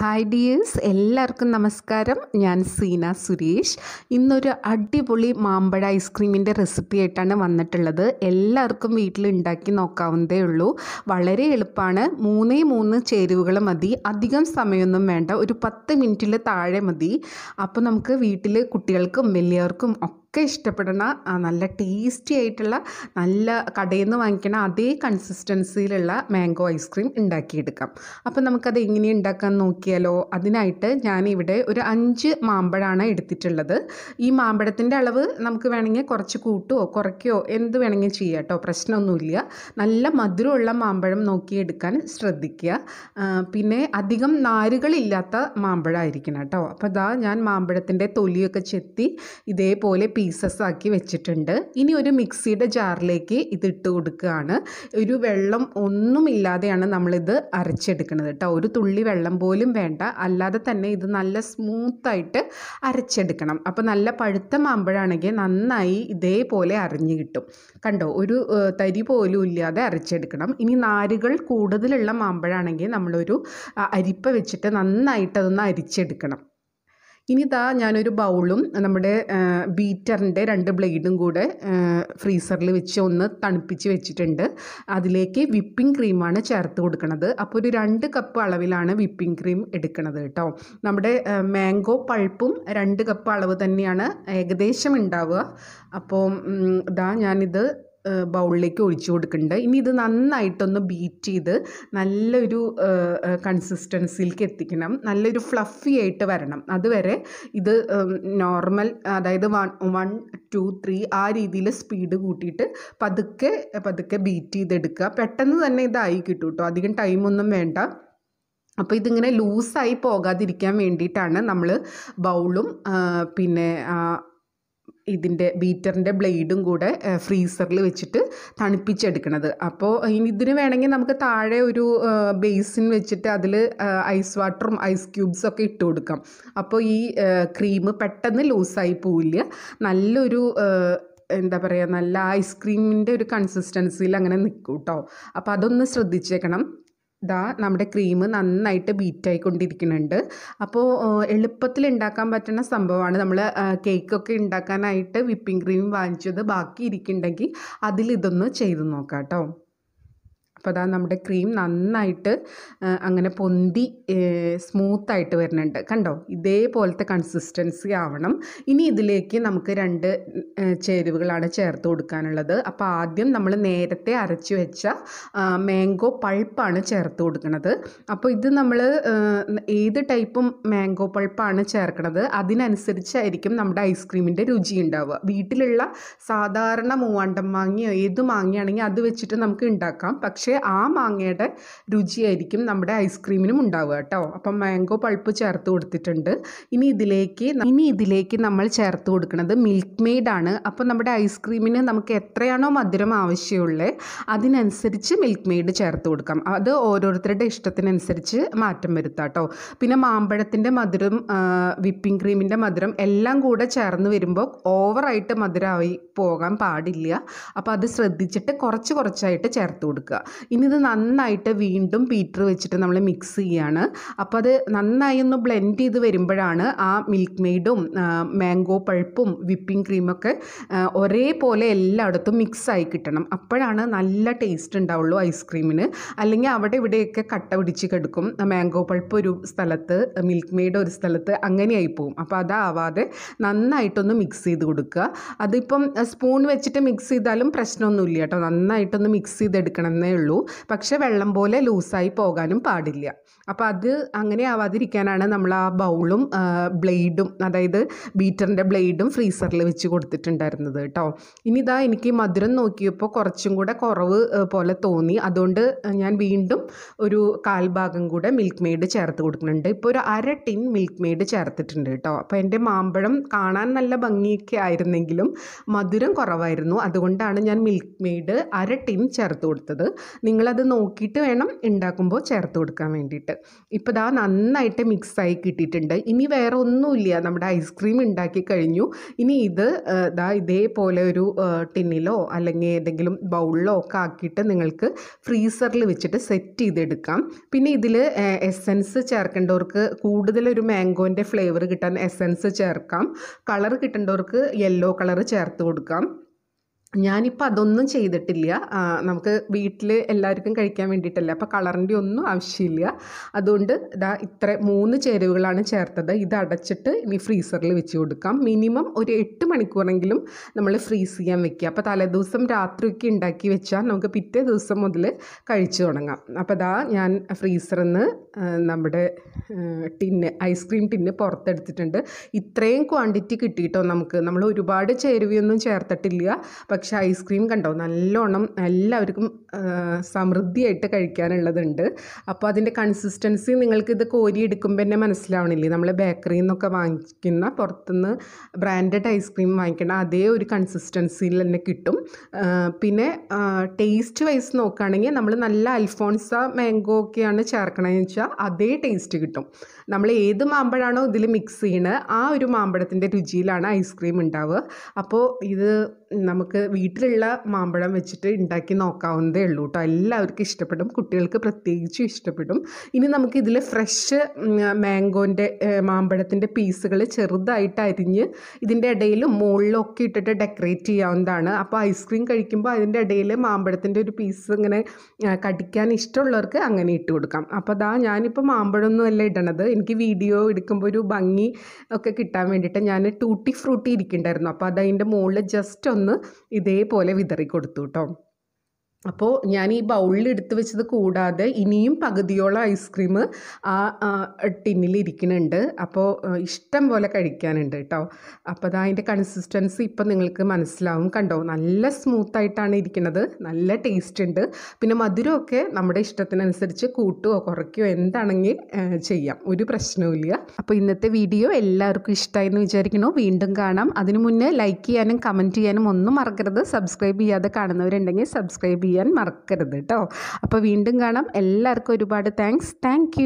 hi dears എല്ലാവർക്കും നമസ്കാരം ഞാൻ സീന സുരേഷ് ഇന്നൊരു അടിപൊളി മാമ്പഴ ഐസ്ക്രീമിൻ്റെ റെസിപ്പി ആയിട്ടാണ് വന്നിട്ടുള്ളത് എല്ലാവർക്കും വീട്ടിൽ ഉണ്ടാക്കി നോക്കാവുന്നതേ ഉള്ളൂ വളരെ എളുപ്പമാണ് മൂന്നേ മൂന്ന് ചേരുവകൾ മതി അധികം സമയമൊന്നും വേണ്ട ഒരു പത്ത് മിനിറ്റിൽ താഴെ മതി അപ്പോൾ നമുക്ക് വീട്ടിൽ കുട്ടികൾക്കും വലിയവർക്കും ഒക്കെ ഒക്കെ ഇഷ്ടപ്പെടണ നല്ല ടേസ്റ്റി ആയിട്ടുള്ള നല്ല കടയിൽ നിന്ന് വാങ്ങിക്കണ അതേ കൺസിസ്റ്റൻസിയിലുള്ള മാംഗോ ഐസ്ക്രീം ഉണ്ടാക്കിയെടുക്കാം അപ്പം നമുക്കത് എങ്ങനെ ഉണ്ടാക്കാൻ നോക്കിയാലോ അതിനായിട്ട് ഞാനിവിടെ ഒരു അഞ്ച് മാമ്പഴമാണ് എടുത്തിട്ടുള്ളത് ഈ മാമ്പഴത്തിൻ്റെ അളവ് നമുക്ക് വേണമെങ്കിൽ കുറച്ച് കൂട്ടുകയോ കുറയ്ക്കുകയോ എന്ത് വേണമെങ്കിൽ ചെയ്യാം കേട്ടോ പ്രശ്നമൊന്നുമില്ല നല്ല മധുരമുള്ള മാമ്പഴം നോക്കിയെടുക്കാൻ ശ്രദ്ധിക്കുക പിന്നെ അധികം നാരുകളില്ലാത്ത മാമ്പഴമായിരിക്കണം കേട്ടോ അപ്പോൾ ഇതാ ഞാൻ മാമ്പഴത്തിൻ്റെ തൊലിയൊക്കെ ചെത്തി ഇതേപോലെ പി പീസസ് ആക്കി വെച്ചിട്ടുണ്ട് ഇനി ഒരു മിക്സിയുടെ ജാറിലേക്ക് ഇത് ഇട്ട് കൊടുക്കുകയാണ് ഒരു വെള്ളം ഒന്നുമില്ലാതെയാണ് നമ്മളിത് അരച്ചെടുക്കുന്നത് കേട്ടോ ഒരു തുള്ളി വെള്ളം പോലും വേണ്ട അല്ലാതെ തന്നെ ഇത് നല്ല സ്മൂത്തായിട്ട് അരച്ചെടുക്കണം അപ്പോൾ നല്ല പഴുത്ത മാമ്പഴാണെങ്കിൽ നന്നായി ഇതേപോലെ അരഞ്ഞു കിട്ടും കണ്ടോ ഒരു തരി പോലും ഇല്ലാതെ അരച്ചെടുക്കണം ഇനി നാരുകൾ കൂടുതലുള്ള മാമ്പഴാണെങ്കിൽ നമ്മളൊരു അരിപ്പ വെച്ചിട്ട് നന്നായിട്ടതൊന്ന് അരിച്ചെടുക്കണം ഇനി ഇതാ ഞാനൊരു ബൗളും നമ്മുടെ ബീറ്ററിൻ്റെ രണ്ട് ബ്ലേഡും കൂടെ ഫ്രീസറിൽ വെച്ച് ഒന്ന് തണുപ്പിച്ച് വെച്ചിട്ടുണ്ട് അതിലേക്ക് വിപ്പിംഗ് ക്രീമാണ് ചേർത്ത് കൊടുക്കുന്നത് അപ്പോൾ ഒരു രണ്ട് കപ്പ് അളവിലാണ് വിപ്പിംഗ് ക്രീം എടുക്കുന്നത് കേട്ടോ നമ്മുടെ മാംഗോ പൾപ്പും രണ്ട് കപ്പ് അളവ് തന്നെയാണ് ഏകദേശം ഉണ്ടാവുക അപ്പോൾ ഇതാ ഞാനിത് ബൗളിലേക്ക് ഒഴിച്ചു കൊടുക്കുന്നുണ്ട് ഇനി ഇത് നന്നായിട്ടൊന്ന് ബീറ്റ് ചെയ്ത് നല്ലൊരു കൺസിസ്റ്റൻസിയിലേക്ക് എത്തിക്കണം നല്ലൊരു ഫ്ലഫി ആയിട്ട് വരണം അതുവരെ ഇത് നോർമൽ അതായത് വൺ വൺ ടു ത്രീ ആ രീതിയിൽ സ്പീഡ് കൂട്ടിയിട്ട് പതുക്കെ പതുക്കെ ബീറ്റ് ചെയ്തെടുക്കുക പെട്ടെന്ന് തന്നെ ഇതായി കിട്ടും കേട്ടോ അധികം ടൈമൊന്നും വേണ്ട അപ്പോൾ ഇതിങ്ങനെ ലൂസായി പോകാതിരിക്കാൻ വേണ്ടിയിട്ടാണ് നമ്മൾ ബൗളും പിന്നെ ഇതിൻ്റെ ബീറ്ററിൻ്റെ ബ്ലേഡും കൂടെ ഫ്രീസറിൽ വെച്ചിട്ട് തണുപ്പിച്ചെടുക്കണത് അപ്പോൾ ഇനി ഇതിന് വേണമെങ്കിൽ നമുക്ക് താഴെ ഒരു ബേസിൻ വെച്ചിട്ട് അതിൽ ഐസ് വാട്ടറും ഐസ് ക്യൂബ്സും ഒക്കെ ഇട്ട് കൊടുക്കാം അപ്പോൾ ഈ ക്രീം പെട്ടെന്ന് ലൂസായി പോവില്ല നല്ലൊരു എന്താ പറയുക നല്ല ഐസ്ക്രീമിൻ്റെ ഒരു കൺസിസ്റ്റൻസിയിൽ അങ്ങനെ നിൽക്കും കേട്ടോ അപ്പോൾ അതൊന്ന് ശ്രദ്ധിച്ചേക്കണം ദാ നമ്മുടെ ക്രീം നന്നായിട്ട് കൊണ്ടിരിക്കുന്നുണ്ട് അപ്പോൾ എളുപ്പത്തിൽ ഉണ്ടാക്കാൻ പറ്റുന്ന സംഭവമാണ് നമ്മൾ കേക്കൊക്കെ ഉണ്ടാക്കാനായിട്ട് വിപ്പിംഗ് ക്രീം വാങ്ങിച്ചത് ബാക്കി ഇരിക്കുന്നുണ്ടെങ്കിൽ അതിലിതൊന്ന് ചെയ്ത് നോക്കാം കേട്ടോ അപ്പോൾ അതാ നമ്മുടെ ക്രീം നന്നായിട്ട് അങ്ങനെ പൊന്തി സ്മൂത്തായിട്ട് വരുന്നുണ്ട് കണ്ടോ ഇതേപോലത്തെ കൺസിസ്റ്റൻസി ആവണം ഇനി ഇതിലേക്ക് നമുക്ക് രണ്ട് ചേരുവകളാണ് ചേർത്ത് കൊടുക്കാനുള്ളത് അപ്പോൾ ആദ്യം നമ്മൾ നേരത്തെ അരച്ചു വെച്ച മാംഗോ പൾപ്പാണ് ചേർത്ത് കൊടുക്കുന്നത് അപ്പോൾ ഇത് നമ്മൾ ഏത് ടൈപ്പും മാംഗോ പൾപ്പാണ് ചേർക്കുന്നത് അതിനനുസരിച്ചായിരിക്കും നമ്മുടെ ഐസ്ക്രീമിൻ്റെ രുചി ഉണ്ടാവുക വീട്ടിലുള്ള സാധാരണ മൂവാണ്ടം മാങ്ങയോ ഏത് മാങ്ങയാണെങ്കിൽ അത് വെച്ചിട്ട് നമുക്ക് ഉണ്ടാക്കാം പക്ഷേ ആ മാങ്ങയുടെ രുചിയായിരിക്കും നമ്മുടെ ഐസ്ക്രീമിനും ഉണ്ടാവുക കേട്ടോ അപ്പം മാംഗോ പൾപ്പ് ചേർത്ത് കൊടുത്തിട്ടുണ്ട് ഇനി ഇതിലേക്ക് ഇനി ഇതിലേക്ക് നമ്മൾ ചേർത്ത് കൊടുക്കുന്നത് മിൽക്ക് മെയ്ഡാണ് അപ്പോൾ നമ്മുടെ ഐസ്ക്രീമിന് നമുക്ക് എത്രയാണോ മധുരം ആവശ്യമുള്ളത് അതിനനുസരിച്ച് മിൽക്ക് മെയ്ഡ് ചേർത്ത് കൊടുക്കാം അത് ഓരോരുത്തരുടെ ഇഷ്ടത്തിനനുസരിച്ച് മാറ്റം വരുത്താം കേട്ടോ പിന്നെ മാമ്പഴത്തിൻ്റെ മധുരം വിപ്പിംഗ് ക്രീമിൻ്റെ മധുരം എല്ലാം കൂടെ ചേർന്ന് വരുമ്പോൾ ഓവറായിട്ട് മധുരമായി പോകാൻ പാടില്ല അപ്പോൾ അത് ശ്രദ്ധിച്ചിട്ട് കുറച്ച് കുറച്ചായിട്ട് ചേർത്ത് കൊടുക്കുക ഇനി ഇത് നന്നായിട്ട് വീണ്ടും ബീറ്റർ വെച്ചിട്ട് നമ്മൾ മിക്സ് ചെയ്യുകയാണ് അപ്പോൾ അത് നന്നായി ഒന്ന് ബ്ലെൻഡ് ചെയ്ത് വരുമ്പോഴാണ് ആ മിൽക്ക് മെയ്ഡും മാംഗോ പഴുപ്പും വിപ്പിംഗ് ക്രീമൊക്കെ ഒരേപോലെ എല്ലായിടത്തും മിക്സായി കിട്ടണം അപ്പോഴാണ് നല്ല ടേസ്റ്റ് ഉണ്ടാവുള്ളൂ ഐസ്ക്രീമിന് അല്ലെങ്കിൽ അവിടെ ഇവിടെയൊക്കെ കട്ട പിടിച്ച് കിടക്കും മാംഗോ പഴുപ്പ് ഒരു സ്ഥലത്ത് മിൽക്ക് മെയ്ഡ് ഒരു സ്ഥലത്ത് അങ്ങനെയായി പോകും അപ്പോൾ അതാവാതെ നന്നായിട്ടൊന്ന് മിക്സ് ചെയ്ത് കൊടുക്കുക അതിപ്പം സ്പൂൺ വെച്ചിട്ട് മിക്സ് ചെയ്താലും പ്രശ്നമൊന്നുമില്ല കേട്ടോ നന്നായിട്ടൊന്ന് മിക്സ് എന്നേ ഉള്ളൂ ഉള്ളൂ പക്ഷേ വെള്ളം പോലെ ലൂസായി പോകാനും പാടില്ല അപ്പോൾ അത് അങ്ങനെ ആവാതിരിക്കാനാണ് നമ്മൾ ആ ബൗളും ബ്ലേഡും അതായത് ബീറ്ററിൻ്റെ ബ്ലേഡും ഫ്രീസറിൽ വെച്ച് കൊടുത്തിട്ടുണ്ടായിരുന്നത് കേട്ടോ ഇനി ഇതാ എനിക്ക് മധുരം നോക്കിയപ്പോൾ കുറച്ചും കൂടെ കുറവ് പോലെ തോന്നി അതുകൊണ്ട് ഞാൻ വീണ്ടും ഒരു കാൽഭാഗം കൂടെ മിൽക്ക് മെയ്ഡ് ചേർത്ത് കൊടുക്കുന്നുണ്ട് ഇപ്പോൾ ഒരു അര ടിൻ മിൽക്ക് മെയ്ഡ് ചേർത്തിട്ടുണ്ട് കേട്ടോ അപ്പോൾ എൻ്റെ മാമ്പഴം കാണാൻ നല്ല ഭംഗിയൊക്കെ ആയിരുന്നെങ്കിലും മധുരം കുറവായിരുന്നു അതുകൊണ്ടാണ് ഞാൻ മിൽക്ക് മെയ്ഡ് അര ടിൻ ചേർത്ത് കൊടുത്തത് നിങ്ങളത് നോക്കിയിട്ട് വേണം ഉണ്ടാക്കുമ്പോൾ ചേർത്ത് കൊടുക്കാൻ വേണ്ടിയിട്ട് ഇപ്പോൾ ഇതാ നന്നായിട്ട് മിക്സായി കിട്ടിയിട്ടുണ്ട് ഇനി വേറെ ഒന്നുമില്ല നമ്മുടെ ഐസ്ക്രീം ഉണ്ടാക്കി കഴിഞ്ഞു ഇനി ഇത് ഇതാ ഇതേപോലെ ഒരു ടിന്നിലോ അല്ലെങ്കിൽ ഏതെങ്കിലും ബൗളിലോ ഒക്കെ ആക്കിയിട്ട് നിങ്ങൾക്ക് ഫ്രീസറിൽ വെച്ചിട്ട് സെറ്റ് ചെയ്തെടുക്കാം പിന്നെ ഇതിൽ എസൻസ് ചേർക്കേണ്ടവർക്ക് കൂടുതലൊരു മാംഗോൻ്റെ ഫ്ലേവർ കിട്ടാൻ എസൻസ് ചേർക്കാം കളർ കിട്ടേണ്ടവർക്ക് യെല്ലോ കളർ ചേർത്ത് കൊടുക്കാം ഞാനിപ്പോൾ അതൊന്നും ചെയ്തിട്ടില്ല നമുക്ക് വീട്ടിൽ എല്ലാവർക്കും കഴിക്കാൻ വേണ്ടിയിട്ടല്ല അപ്പോൾ കളറിൻ്റെ ഒന്നും ആവശ്യമില്ല അതുകൊണ്ട് ഇതാ ഇത്ര മൂന്ന് ചേരുവകളാണ് ചേർത്തത് ഇത് അടച്ചിട്ട് ഇനി ഫ്രീസറിൽ വെച്ച് കൊടുക്കാം മിനിമം ഒരു എട്ട് മണിക്കൂറെങ്കിലും നമ്മൾ ഫ്രീസ് ചെയ്യാൻ വെക്കുക അപ്പോൾ തലേദിവസം രാത്രിയൊക്കെ ഉണ്ടാക്കി വെച്ചാൽ നമുക്ക് പിറ്റേ ദിവസം മുതൽ കഴിച്ചു തുടങ്ങാം അപ്പോൾ ഇതാ ഞാൻ ഫ്രീസറിൽ നിന്ന് നമ്മുടെ ടിന്ന് ഐസ്ക്രീം ടിന്ന് പുറത്തെടുത്തിട്ടുണ്ട് ഇത്രയും ക്വാണ്ടിറ്റി കിട്ടിയിട്ടോ നമുക്ക് നമ്മൾ ഒരുപാട് ചേരുവയൊന്നും ചേർത്തിട്ടില്ല പക്ഷേ പക്ഷേ ഐസ്ക്രീം കണ്ടോ നല്ലോണം എല്ലാവർക്കും സമൃദ്ധിയായിട്ട് കഴിക്കാനുള്ളതുണ്ട് അപ്പോൾ അതിൻ്റെ കൺസിസ്റ്റൻസി നിങ്ങൾക്ക് ഇത് കോരിയെടുക്കുമ്പോൾ തന്നെ മനസ്സിലാവണില്ലേ നമ്മൾ ബേക്കറിയിൽ നിന്നൊക്കെ വാങ്ങിക്കുന്ന പുറത്തുനിന്ന് ബ്രാൻഡഡ് ഐസ്ക്രീം വാങ്ങിക്കണ അതേ ഒരു കൺസിസ്റ്റൻസിയിൽ തന്നെ കിട്ടും പിന്നെ ടേസ്റ്റ് വൈസ് നോക്കുകയാണെങ്കിൽ നമ്മൾ നല്ല അൽഫോൺസ മാംഗോ ഒക്കെയാണ് ചേർക്കണമെന്ന് വെച്ചാൽ അതേ ടേസ്റ്റ് കിട്ടും നമ്മൾ ഏത് മാമ്പഴാണോ ഇതിൽ മിക്സ് ചെയ്യണത് ആ ഒരു മാമ്പഴത്തിൻ്റെ രുചിയിലാണ് ഐസ്ക്രീം ഉണ്ടാവുക അപ്പോൾ ഇത് നമുക്ക് വീട്ടിലുള്ള മാമ്പഴം വെച്ചിട്ട് ഉണ്ടാക്കി നോക്കാവുന്നതേ ഉള്ളൂ കേട്ടോ എല്ലാവർക്കും ഇഷ്ടപ്പെടും കുട്ടികൾക്ക് പ്രത്യേകിച്ചും ഇഷ്ടപ്പെടും ഇനി നമുക്ക് ഇതിൽ ഫ്രഷ് മാംഗോൻ്റെ മാമ്പഴത്തിൻ്റെ പീസുകൾ ചെറുതായിട്ട് അരിഞ്ഞ് ഇതിൻ്റെ ഇടയിൽ മുകളിലൊക്കെ ഇട്ടിട്ട് ഡെക്കറേറ്റ് ചെയ്യാവുന്നതാണ് അപ്പോൾ ഐസ്ക്രീം കഴിക്കുമ്പോൾ അതിൻ്റെ ഇടയിൽ മാമ്പഴത്തിൻ്റെ ഒരു പീസ് ഇങ്ങനെ കടിക്കാൻ ഇഷ്ടമുള്ളവർക്ക് അങ്ങനെ ഇട്ട് കൊടുക്കാം അപ്പോൾ അതാ ഞാനിപ്പോൾ മാമ്പഴമൊന്നുമല്ല ഇടണത് എനിക്ക് വീഡിയോ എടുക്കുമ്പോൾ ഒരു ഭംഗി ഒക്കെ കിട്ടാൻ വേണ്ടിയിട്ട് ഞാൻ ടൂട്ടി ഫ്രൂട്ടി ഇരിക്കുന്നുണ്ടായിരുന്നു അപ്പോൾ അത് അതിൻ്റെ മുകളിൽ ജസ്റ്റ് ഒന്ന് ഇതേപോലെ വിതറി കൊടുത്തു കേട്ടോ അപ്പോൾ ഞാൻ ഈ ബൗളിൽ എടുത്ത് വെച്ചത് കൂടാതെ ഇനിയും പകുതിയോളം ഐസ്ക്രീം ആ ടിന്നിൽ ഇരിക്കുന്നുണ്ട് അപ്പോൾ ഇഷ്ടം പോലെ കഴിക്കാനുണ്ട് കേട്ടോ അപ്പോൾ അത് അതിൻ്റെ കൺസിസ്റ്റൻസി ഇപ്പം നിങ്ങൾക്ക് മനസ്സിലാവും കണ്ടോ നല്ല സ്മൂത്തായിട്ടാണ് ഇരിക്കുന്നത് നല്ല ടേസ്റ്റ് ഉണ്ട് പിന്നെ മധുരമൊക്കെ നമ്മുടെ ഇഷ്ടത്തിനനുസരിച്ച് കൂട്ടുകയോ കുറയ്ക്കുകയോ എന്താണെങ്കിൽ ചെയ്യാം ഒരു പ്രശ്നവുമില്ല അപ്പോൾ ഇന്നത്തെ വീഡിയോ എല്ലാവർക്കും ഇഷ്ടമായി എന്ന് വിചാരിക്കണോ വീണ്ടും കാണാം അതിനു മുന്നേ ലൈക്ക് ചെയ്യാനും കമൻറ്റ് ചെയ്യാനും ഒന്നും മറക്കരുത് സബ്സ്ക്രൈബ് ചെയ്യാതെ കാണുന്നവരുണ്ടെങ്കിൽ സബ്സ്ക്രൈബ് ചെയ്യുക ചെയ്യാൻ മറക്കരുത് കേട്ടോ അപ്പോൾ വീണ്ടും കാണാം എല്ലാവർക്കും ഒരുപാട് താങ്ക്സ് താങ്ക്